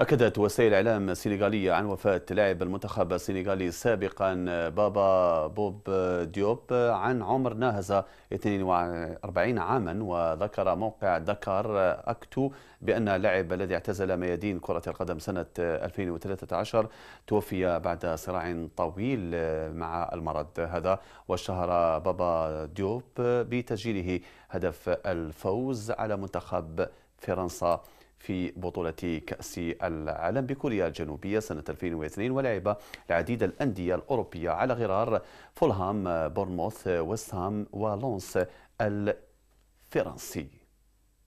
أكدت وسائل الإعلام السنغالية عن وفاة لاعب المنتخب السنغالي سابقا بابا بوب ديوب عن عمر ناهز 42 عاما وذكر موقع دكار أكتو بأن اللاعب الذي اعتزل ميادين كرة القدم سنة 2013 توفي بعد صراع طويل مع المرض هذا واشتهر بابا ديوب بتسجيله هدف الفوز على منتخب فرنسا في بطولة كأس العالم بكوريا الجنوبية سنة 2002 ولعب العديد الأندية الأوروبية على غرار فولهام بورنموث وستهام ولونس الفرنسي